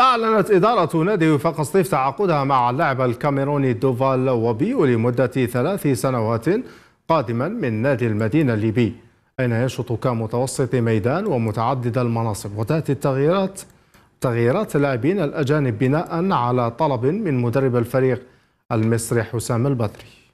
أعلنت إدارة نادي وفاق سطيف تعاقدها مع اللاعب الكاميروني دوفال وبيو لمدة ثلاث سنوات قادما من نادي المدينة الليبي أين ينشط كمتوسط ميدان ومتعدد المناصب وتأتي التغييرات تغييرات اللاعبين الأجانب بناء على طلب من مدرب الفريق المصري حسام البدري